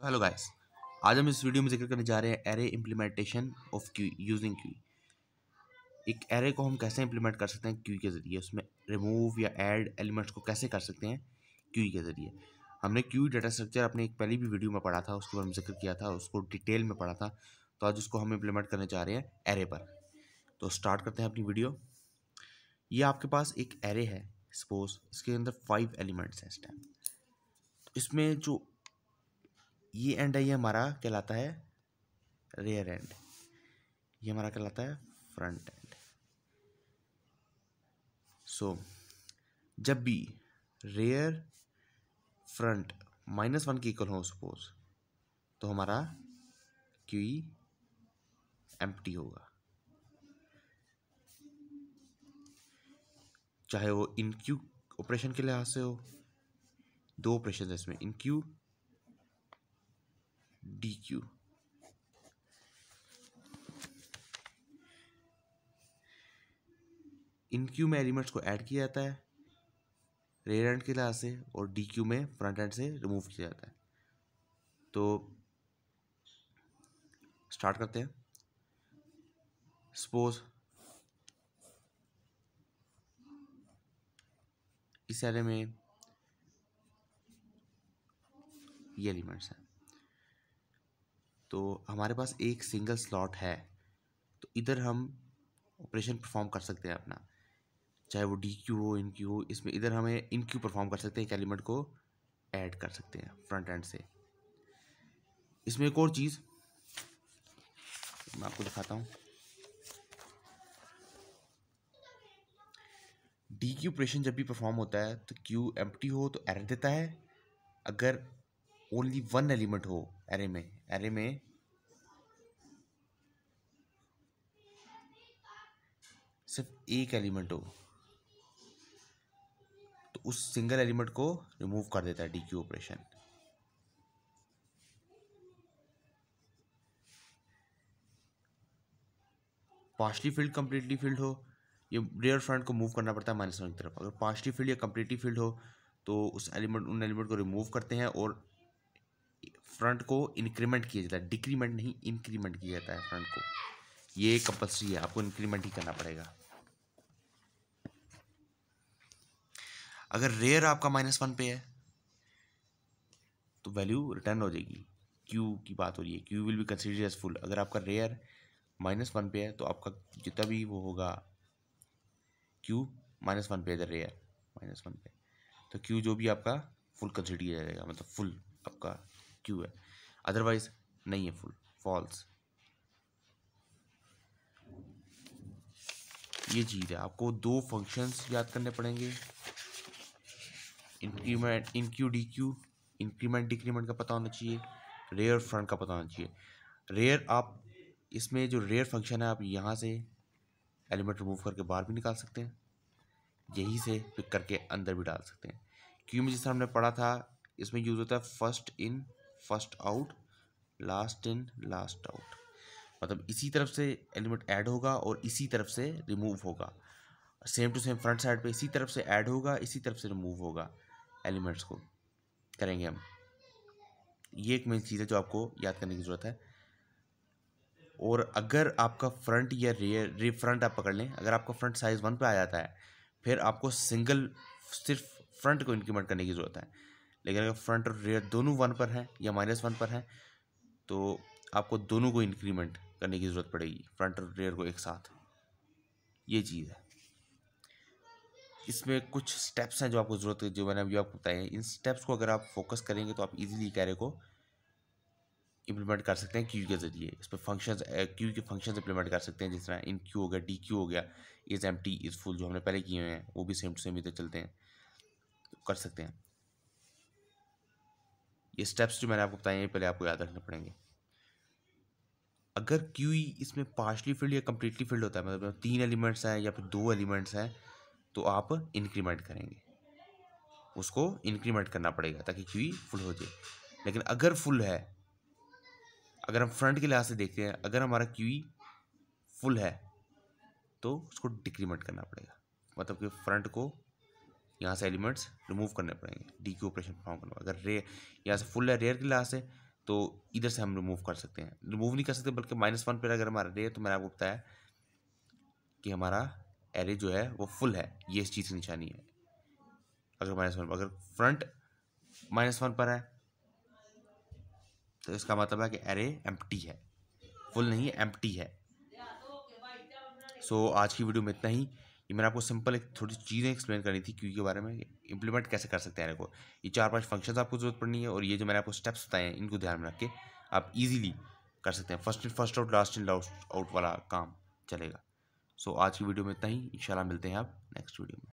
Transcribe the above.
तो hello guys आज हम इस वीडियो में जिक्र करने जा रहे हैं array implementation of queue using queue एक एरे को हम कैसे इम्प्लीमेंट कर सकते हैं क्यू के ज़रिए उसमें रिमूव या ऐड एलिमेंट्स को कैसे कर सकते हैं क्यू के ज़रिए हमने क्यू डाटा स्ट्रक्चर अपने एक पहली भी वीडियो में पढ़ा था उसके बारे जिक्र किया था उसको डिटेल में पढ़ा था तो आज उसको हम इम्प्लीमेंट करने जा रहे हैं एरे पर तो स्टार्ट करते हैं अपनी वीडियो ये आपके पास एक एरे है सपोज इसके अंदर फाइव एलिमेंट्स हैं इस टाइम इसमें जो ये एंड है ये हमारा कहलाता है रेयर एंड ये हमारा कहलाता है फ्रंट एंड सो जब भी रेयर फ्रंट माइनस वन के इक्वल हो सपोज तो हमारा क्यू एम e होगा चाहे वो इन क्यू ऑपरेशन के लिहाज से हो दो ऑपरेशन है इसमें enqueue dequeue enqueue में एलिमेंट्स को ऐड किया जाता है रेयर एंड के लिहाज से और डी क्यू में फ्रंट एंड से रिमूव किया जाता है तो स्टार्ट करते हैं सपोज इस एरे में ये एलिमेंट्स हैं तो हमारे पास एक सिंगल स्लॉट है तो इधर हम ऑपरेशन परफॉर्म कर सकते हैं अपना चाहे वो डी क्यू हो इन क्यू हो इसमें इधर हमें इन क्यू परफॉर्म कर सकते हैं एक एलिमेंट को ऐड कर सकते हैं फ्रंट एंड से इसमें एक और चीज़ मैं आपको दिखाता हूँ डी क्यू ऑपरेशन जब भी परफॉर्म होता है तो क्यू एम्प्टी हो तो एरर देता है अगर ओनली वन एलिमेंट हो एरे में एरे में सिर्फ एक एलिमेंट हो तो उस सिंगल एलिमेंट को रिमूव कर देता है dequeue operation partially filled completely filled हो ये रियर फ्रंट को मूव करना पड़ता है माइनस वन की तरफ अगर पार्शली फील्ड या कंप्लीटली फील्ड हो तो उस एलिमेंट उन एलिमेंट को रिमूव करते हैं और फ्रंट को इंक्रीमेंट किया जाता है डिक्रीमेंट नहीं इंक्रीमेंट किया जाता है फ्रंट को ये कंपल्सरी है आपको इंक्रीमेंट ही करना पड़ेगा अगर रेयर आपका माइनस वन पे है तो वैल्यू रिटर्न हो जाएगी क्यू की बात हो रही है queue will be consider as full अगर आपका रेयर माइनस वन पे है तो आपका जितना भी वो होगा क्यू माइनस वन पे इधर रेयर माइनस वन पे तो क्यू जो भी आपका फुल कंसिडर किया जाएगा मतलब फुल आपका क्यू है अदरवाइज नहीं है फुल फॉल्स ये चीज़ है आपको दो फंक्शंस याद करने पड़ेंगे increment enqueue dequeue increment decrement का पता होना चाहिए रेयर फ्रंट का पता होना चाहिए रेयर आप इसमें जो रेयर फंक्शन है आप यहाँ से एलिमेंट रिमूव करके बाहर भी निकाल सकते हैं यहीं से पिक करके अंदर भी डाल सकते हैं क्यू में जिस हमने पढ़ा था इसमें यूज़ होता है first in first out last in last out मतलब इसी तरफ से एलिमेंट ऐड होगा और इसी तरफ से रिमूव होगा same to same front side पे इसी तरफ से ऐड होगा इसी तरफ से रिमूव होगा एलिमेंट्स को करेंगे हम ये एक मेन चीज़ है जो आपको याद करने की ज़रूरत है और अगर आपका फ्रंट या रियर रे फ्रंट आप पकड़ लें अगर आपका फ्रंट साइज़ वन पे आ जाता है फिर आपको सिंगल सिर्फ फ्रंट को इंक्रीमेंट करने की ज़रूरत है लेकिन अगर फ्रंट और रेयर दोनों वन पर हैं या माइनस वन पर हैं तो आपको दोनों को इंक्रीमेंट करने की ज़रूरत पड़ेगी फ्रंट और रेयर को एक साथ ये चीज़ है इसमें कुछ स्टेप्स हैं जो आपको ज़रूरत है जो मैंने अभी आपको बताए हैं इन स्टेप्स को अगर आप फोकस करेंगे तो आप इजीली कैरे को इम्प्लीमेंट कर सकते हैं क्यू के ज़रिए इस पर फंक्शन क्यू के फंक्शन इम्प्लीमेंट कर सकते हैं जिस तरह इन क्यू हो गया डी क्यू हो गया is empty is full जो हमने पहले किए हुए हैं वो भी सेम टू सेम इधर चलते हैं कर सकते हैं ये स्टेप्स जो मैंने आपको बताए हैं पहले आपको याद रखने पड़ेंगे अगर क्यू ई e इसमें पार्शली फील्ड या कम्प्लीटली फील्ड होता है मतलब तीन एलिमेंट्स हैं या फिर दो एलिमेंट्स हैं तो आप इंक्रीमेंट करेंगे उसको इंक्रीमेंट करना पड़ेगा ताकि क्यू ई फुल हो जाए लेकिन अगर फुल है अगर हम फ्रंट के लिहाज से देखते हैं अगर हमारा क्यू ई फुल है तो उसको डिक्रीमेंट करना पड़ेगा मतलब कि फ्रंट को यहाँ से एलिमेंट्स रिमूव करने पड़ेंगे डी के ऑपरेशन परफॉर्म करना अगर रे यहाँ से फुल है रेयर की है तो इधर से हम रिमूव कर सकते हैं रिमूव नहीं कर सकते बल्कि माइनस वन पर अगर हमारा रेयर तो मैंने आपको बताया कि हमारा एरे जो है वो फुल है ये इस चीज़ की निशानी है अगर माइनस वन अगर फ्रंट माइनस वन पर है तो इसका मतलब है कि एरे टी है फुल नहीं है टी है सो so, आज की वीडियो में इतना ही ये मैंने आपको सिंपल एक थोड़ी चीज़ें एक्सप्लेन करनी थी क्यू के बारे में इंप्लीमेंट कैसे कर सकते हैं को ये चार पांच फंक्शन आपको जरूरत पड़नी है और ये जो मैंने आपको स्टेप्स बताए हैं इनको ध्यान में रख के आप इजीली कर सकते हैं first in first out last in last out वाला काम चलेगा सो so, आज की वीडियो में इतना ही इन मिलते हैं आप नेक्स्ट वीडियो में